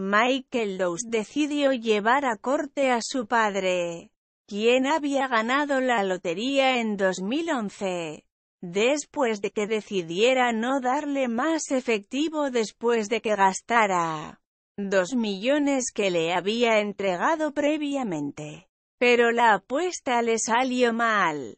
Michael Dowes decidió llevar a corte a su padre, quien había ganado la lotería en 2011. Después de que decidiera no darle más efectivo después de que gastara dos millones que le había entregado previamente. Pero la apuesta le salió mal.